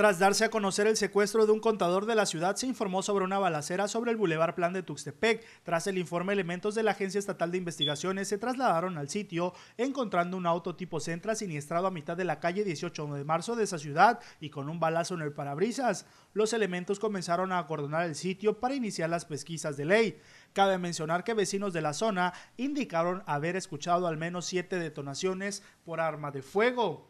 Tras darse a conocer el secuestro de un contador de la ciudad, se informó sobre una balacera sobre el Boulevard Plan de Tuxtepec. Tras el informe, elementos de la Agencia Estatal de Investigaciones se trasladaron al sitio, encontrando un auto tipo Centra siniestrado a mitad de la calle 18 de marzo de esa ciudad y con un balazo en el parabrisas. Los elementos comenzaron a acordonar el sitio para iniciar las pesquisas de ley. Cabe mencionar que vecinos de la zona indicaron haber escuchado al menos siete detonaciones por arma de fuego.